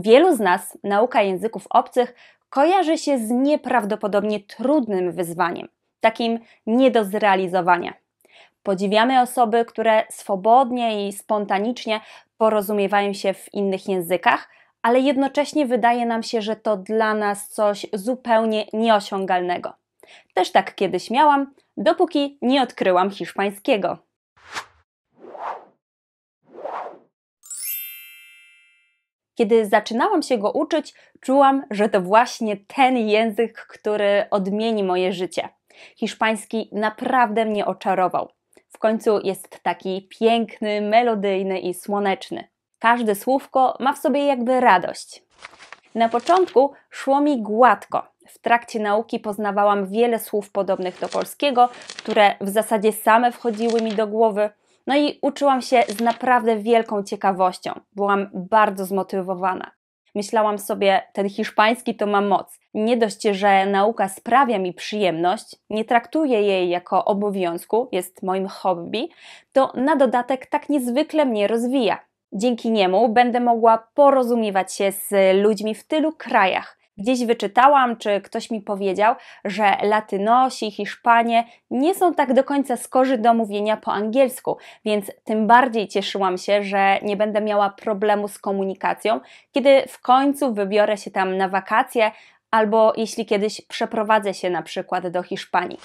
Wielu z nas nauka języków obcych kojarzy się z nieprawdopodobnie trudnym wyzwaniem, takim nie do zrealizowania. Podziwiamy osoby, które swobodnie i spontanicznie porozumiewają się w innych językach, ale jednocześnie wydaje nam się, że to dla nas coś zupełnie nieosiągalnego. Też tak kiedyś miałam, dopóki nie odkryłam hiszpańskiego. Kiedy zaczynałam się go uczyć, czułam, że to właśnie ten język, który odmieni moje życie. Hiszpański naprawdę mnie oczarował. W końcu jest taki piękny, melodyjny i słoneczny. Każde słówko ma w sobie jakby radość. Na początku szło mi gładko. W trakcie nauki poznawałam wiele słów podobnych do polskiego, które w zasadzie same wchodziły mi do głowy. No i uczyłam się z naprawdę wielką ciekawością. Byłam bardzo zmotywowana. Myślałam sobie, ten hiszpański to ma moc. Nie dość, że nauka sprawia mi przyjemność, nie traktuję jej jako obowiązku, jest moim hobby, to na dodatek tak niezwykle mnie rozwija. Dzięki niemu będę mogła porozumiewać się z ludźmi w tylu krajach, Gdzieś wyczytałam, czy ktoś mi powiedział, że Latynosi, Hiszpanie nie są tak do końca skorzy do mówienia po angielsku, więc tym bardziej cieszyłam się, że nie będę miała problemu z komunikacją, kiedy w końcu wybiorę się tam na wakacje, albo jeśli kiedyś przeprowadzę się na przykład do Hiszpanii.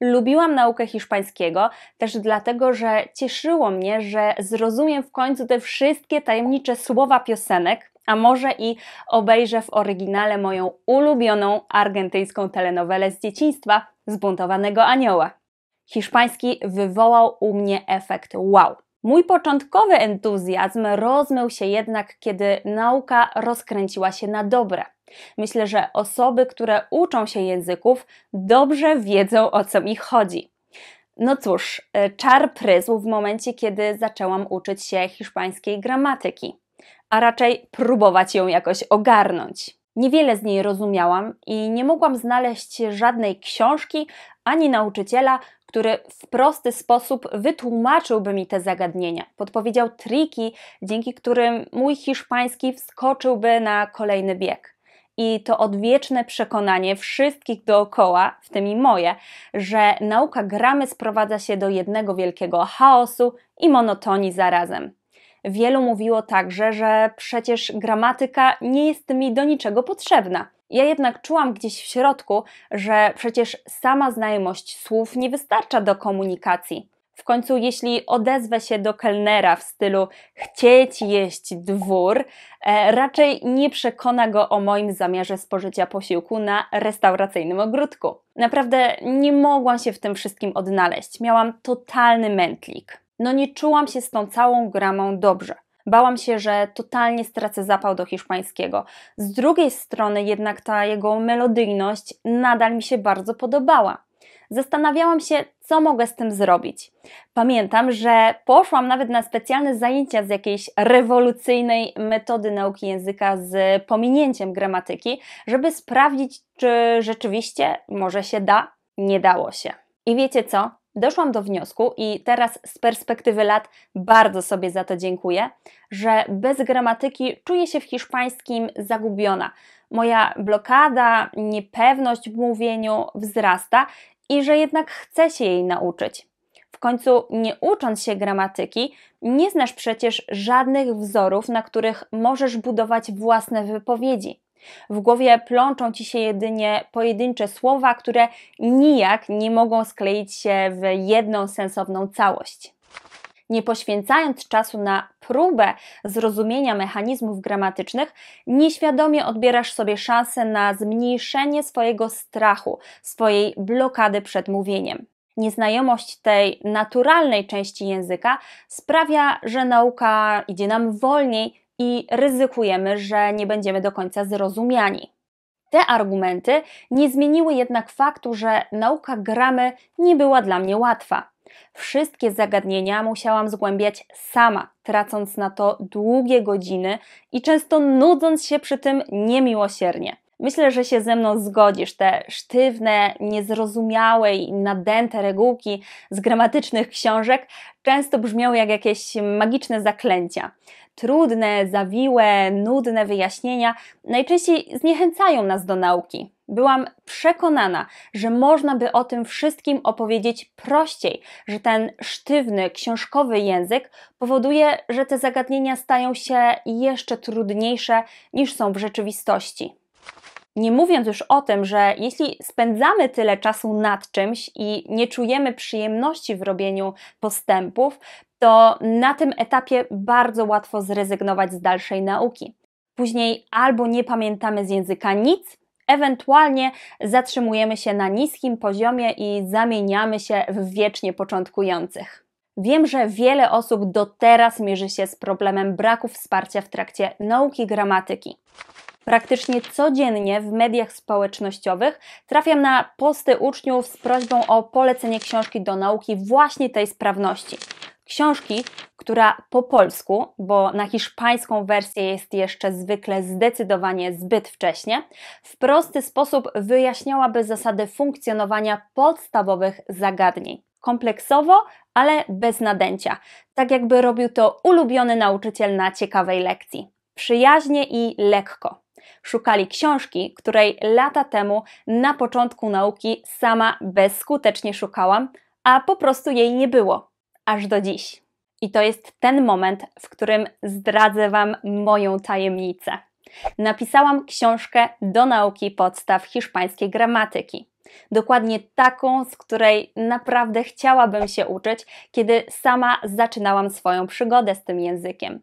Lubiłam naukę hiszpańskiego też dlatego, że cieszyło mnie, że zrozumiem w końcu te wszystkie tajemnicze słowa piosenek, a może i obejrzę w oryginale moją ulubioną argentyńską telenowelę z dzieciństwa Zbuntowanego Anioła. Hiszpański wywołał u mnie efekt wow. Mój początkowy entuzjazm rozmył się jednak, kiedy nauka rozkręciła się na dobre. Myślę, że osoby, które uczą się języków, dobrze wiedzą o co mi chodzi. No cóż, e, czar pryzł w momencie, kiedy zaczęłam uczyć się hiszpańskiej gramatyki a raczej próbować ją jakoś ogarnąć. Niewiele z niej rozumiałam i nie mogłam znaleźć żadnej książki ani nauczyciela, który w prosty sposób wytłumaczyłby mi te zagadnienia, podpowiedział triki, dzięki którym mój hiszpański wskoczyłby na kolejny bieg. I to odwieczne przekonanie wszystkich dookoła, w tym i moje, że nauka gramy sprowadza się do jednego wielkiego chaosu i monotonii zarazem. Wielu mówiło także, że przecież gramatyka nie jest mi do niczego potrzebna. Ja jednak czułam gdzieś w środku, że przecież sama znajomość słów nie wystarcza do komunikacji. W końcu, jeśli odezwę się do kelnera w stylu chcieć jeść dwór, e, raczej nie przekona go o moim zamiarze spożycia posiłku na restauracyjnym ogródku. Naprawdę nie mogłam się w tym wszystkim odnaleźć. Miałam totalny mętlik. No nie czułam się z tą całą gramą dobrze. Bałam się, że totalnie stracę zapał do hiszpańskiego. Z drugiej strony jednak ta jego melodyjność nadal mi się bardzo podobała. Zastanawiałam się, co mogę z tym zrobić. Pamiętam, że poszłam nawet na specjalne zajęcia z jakiejś rewolucyjnej metody nauki języka z pominięciem gramatyki, żeby sprawdzić, czy rzeczywiście może się da. Nie dało się. I wiecie co? doszłam do wniosku i teraz z perspektywy lat bardzo sobie za to dziękuję, że bez gramatyki czuję się w hiszpańskim zagubiona. Moja blokada, niepewność w mówieniu wzrasta i że jednak chcę się jej nauczyć. W końcu, nie ucząc się gramatyki, nie znasz przecież żadnych wzorów, na których możesz budować własne wypowiedzi. W głowie plączą ci się jedynie pojedyncze słowa, które nijak nie mogą skleić się w jedną sensowną całość. Nie poświęcając czasu na próbę zrozumienia mechanizmów gramatycznych, nieświadomie odbierasz sobie szansę na zmniejszenie swojego strachu, swojej blokady przed mówieniem. Nieznajomość tej naturalnej części języka sprawia, że nauka idzie nam wolniej i ryzykujemy, że nie będziemy do końca zrozumiani. Te argumenty nie zmieniły jednak faktu, że nauka gramy nie była dla mnie łatwa. Wszystkie zagadnienia musiałam zgłębiać sama, tracąc na to długie godziny i często nudząc się przy tym niemiłosiernie. Myślę, że się ze mną zgodzisz. Te sztywne, niezrozumiałe i nadęte regułki z gramatycznych książek często brzmią jak jakieś magiczne zaklęcia. Trudne, zawiłe, nudne wyjaśnienia najczęściej zniechęcają nas do nauki. Byłam przekonana, że można by o tym wszystkim opowiedzieć prościej, że ten sztywny, książkowy język powoduje, że te zagadnienia stają się jeszcze trudniejsze niż są w rzeczywistości. Nie mówiąc już o tym, że jeśli spędzamy tyle czasu nad czymś i nie czujemy przyjemności w robieniu postępów, to na tym etapie bardzo łatwo zrezygnować z dalszej nauki. Później albo nie pamiętamy z języka nic, ewentualnie zatrzymujemy się na niskim poziomie i zamieniamy się w wiecznie początkujących. Wiem, że wiele osób do teraz mierzy się z problemem braku wsparcia w trakcie nauki gramatyki. Praktycznie codziennie w mediach społecznościowych trafiam na posty uczniów z prośbą o polecenie książki do nauki właśnie tej sprawności. Książki, która po polsku, bo na hiszpańską wersję jest jeszcze zwykle zdecydowanie zbyt wcześnie, w prosty sposób wyjaśniałaby zasady funkcjonowania podstawowych zagadnień. Kompleksowo, ale bez nadęcia, tak jakby robił to ulubiony nauczyciel na ciekawej lekcji. Przyjaźnie i lekko. Szukali książki, której lata temu na początku nauki sama bezskutecznie szukałam, a po prostu jej nie było, aż do dziś. I to jest ten moment, w którym zdradzę Wam moją tajemnicę. Napisałam książkę do nauki podstaw hiszpańskiej gramatyki. Dokładnie taką, z której naprawdę chciałabym się uczyć, kiedy sama zaczynałam swoją przygodę z tym językiem.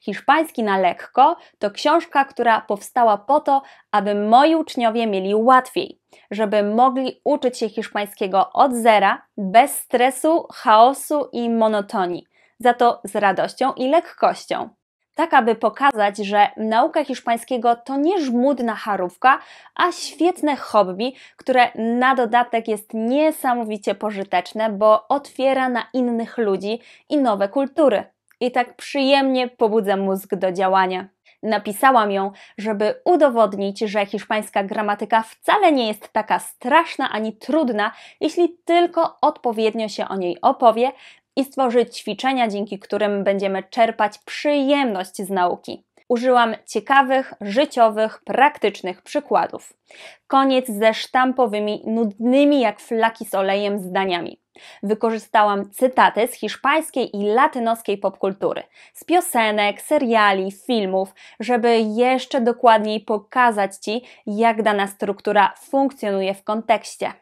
Hiszpański na lekko to książka, która powstała po to, aby moi uczniowie mieli łatwiej, żeby mogli uczyć się hiszpańskiego od zera, bez stresu, chaosu i monotonii, za to z radością i lekkością. Tak, aby pokazać, że nauka hiszpańskiego to nie żmudna charówka, a świetne hobby, które na dodatek jest niesamowicie pożyteczne, bo otwiera na innych ludzi i nowe kultury i tak przyjemnie pobudza mózg do działania. Napisałam ją, żeby udowodnić, że hiszpańska gramatyka wcale nie jest taka straszna ani trudna, jeśli tylko odpowiednio się o niej opowie i stworzy ćwiczenia, dzięki którym będziemy czerpać przyjemność z nauki. Użyłam ciekawych, życiowych, praktycznych przykładów. Koniec ze sztampowymi, nudnymi jak flaki z olejem zdaniami. Wykorzystałam cytaty z hiszpańskiej i latynoskiej popkultury, z piosenek, seriali, filmów, żeby jeszcze dokładniej pokazać Ci, jak dana struktura funkcjonuje w kontekście.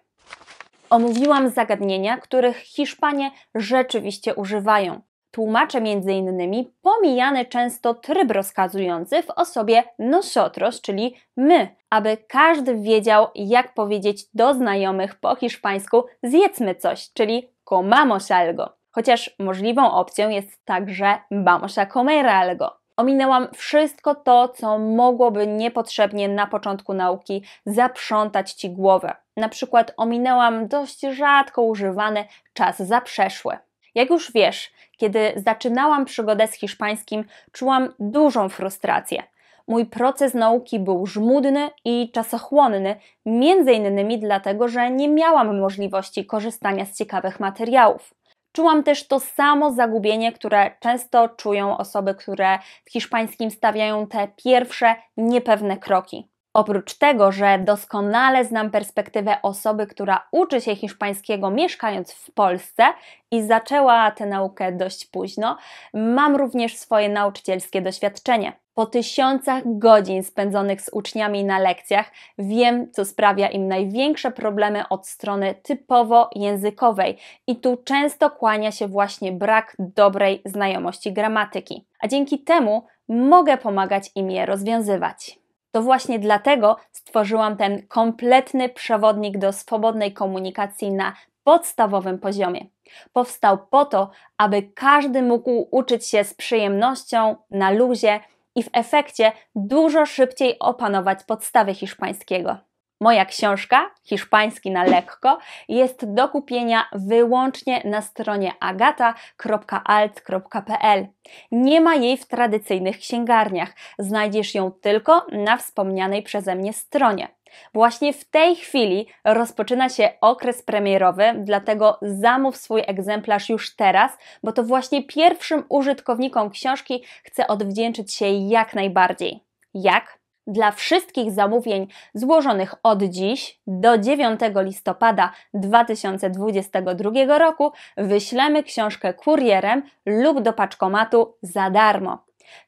Omówiłam zagadnienia, których Hiszpanie rzeczywiście używają, tłumacze m.in. pomijany często tryb rozkazujący w osobie nosotros, czyli my, aby każdy wiedział, jak powiedzieć do znajomych po hiszpańsku zjedzmy coś, czyli comamos algo. Chociaż możliwą opcją jest także vamos a comer algo. Ominęłam wszystko to, co mogłoby niepotrzebnie na początku nauki zaprzątać ci głowę. Na przykład ominęłam dość rzadko używany czas zaprzeszły. Jak już wiesz, kiedy zaczynałam przygodę z hiszpańskim, czułam dużą frustrację. Mój proces nauki był żmudny i czasochłonny, między innymi dlatego, że nie miałam możliwości korzystania z ciekawych materiałów. Czułam też to samo zagubienie, które często czują osoby, które w hiszpańskim stawiają te pierwsze niepewne kroki. Oprócz tego, że doskonale znam perspektywę osoby, która uczy się hiszpańskiego mieszkając w Polsce i zaczęła tę naukę dość późno, mam również swoje nauczycielskie doświadczenie. Po tysiącach godzin spędzonych z uczniami na lekcjach, wiem, co sprawia im największe problemy od strony typowo językowej, i tu często kłania się właśnie brak dobrej znajomości gramatyki. A dzięki temu mogę pomagać im je rozwiązywać. To właśnie dlatego stworzyłam ten kompletny przewodnik do swobodnej komunikacji na podstawowym poziomie. Powstał po to, aby każdy mógł uczyć się z przyjemnością, na luzie i w efekcie dużo szybciej opanować podstawy hiszpańskiego. Moja książka, Hiszpański na lekko, jest do kupienia wyłącznie na stronie agata.alt.pl. Nie ma jej w tradycyjnych księgarniach, znajdziesz ją tylko na wspomnianej przeze mnie stronie. Właśnie w tej chwili rozpoczyna się okres premierowy, dlatego zamów swój egzemplarz już teraz, bo to właśnie pierwszym użytkownikom książki chcę odwdzięczyć się jak najbardziej. Jak? Dla wszystkich zamówień złożonych od dziś do 9 listopada 2022 roku wyślemy książkę kurierem lub do paczkomatu za darmo.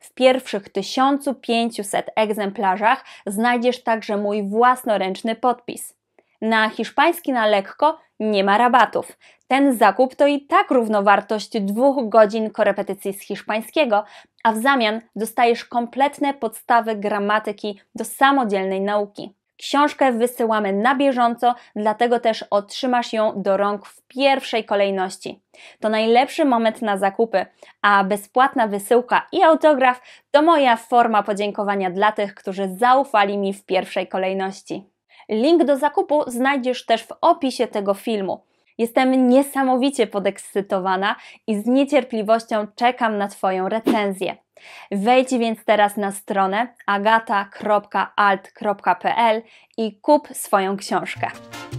W pierwszych 1500 egzemplarzach znajdziesz także mój własnoręczny podpis. Na hiszpański na lekko nie ma rabatów. Ten zakup to i tak równowartość dwóch godzin korepetycji z hiszpańskiego, a w zamian dostajesz kompletne podstawy gramatyki do samodzielnej nauki. Książkę wysyłamy na bieżąco, dlatego też otrzymasz ją do rąk w pierwszej kolejności. To najlepszy moment na zakupy, a bezpłatna wysyłka i autograf to moja forma podziękowania dla tych, którzy zaufali mi w pierwszej kolejności. Link do zakupu znajdziesz też w opisie tego filmu. Jestem niesamowicie podekscytowana i z niecierpliwością czekam na Twoją recenzję. Wejdź więc teraz na stronę agata.alt.pl i kup swoją książkę.